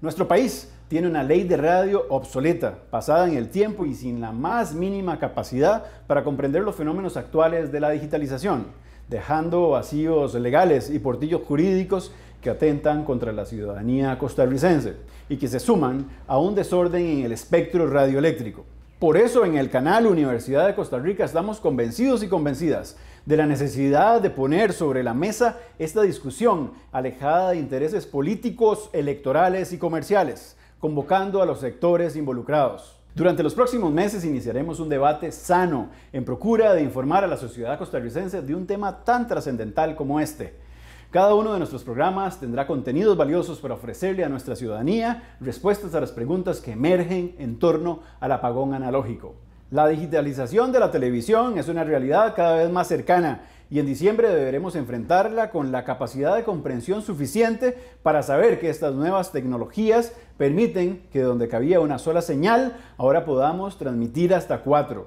Nuestro país tiene una ley de radio obsoleta, pasada en el tiempo y sin la más mínima capacidad para comprender los fenómenos actuales de la digitalización, dejando vacíos legales y portillos jurídicos que atentan contra la ciudadanía costarricense y que se suman a un desorden en el espectro radioeléctrico. Por eso en el canal Universidad de Costa Rica estamos convencidos y convencidas de la necesidad de poner sobre la mesa esta discusión alejada de intereses políticos, electorales y comerciales, convocando a los sectores involucrados. Durante los próximos meses iniciaremos un debate sano en procura de informar a la sociedad costarricense de un tema tan trascendental como este cada uno de nuestros programas tendrá contenidos valiosos para ofrecerle a nuestra ciudadanía respuestas a las preguntas que emergen en torno al apagón analógico. La digitalización de la televisión es una realidad cada vez más cercana y en diciembre deberemos enfrentarla con la capacidad de comprensión suficiente para saber que estas nuevas tecnologías permiten que donde cabía una sola señal, ahora podamos transmitir hasta cuatro.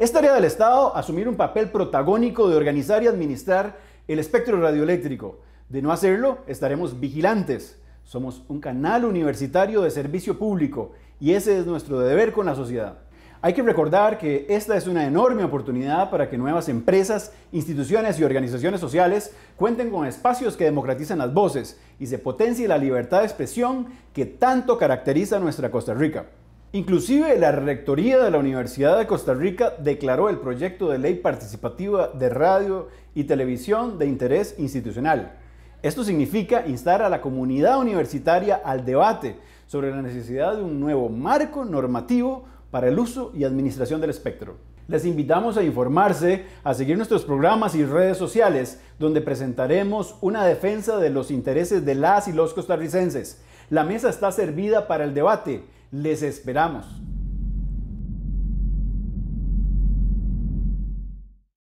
Es tarea del Estado asumir un papel protagónico de organizar y administrar el espectro radioeléctrico. De no hacerlo, estaremos vigilantes. Somos un canal universitario de servicio público y ese es nuestro deber con la sociedad. Hay que recordar que esta es una enorme oportunidad para que nuevas empresas, instituciones y organizaciones sociales cuenten con espacios que democratizan las voces y se potencie la libertad de expresión que tanto caracteriza nuestra Costa Rica. Inclusive la Rectoría de la Universidad de Costa Rica declaró el proyecto de ley participativa de radio y televisión de interés institucional. Esto significa instar a la comunidad universitaria al debate sobre la necesidad de un nuevo marco normativo para el uso y administración del espectro. Les invitamos a informarse, a seguir nuestros programas y redes sociales, donde presentaremos una defensa de los intereses de las y los costarricenses. La mesa está servida para el debate les esperamos.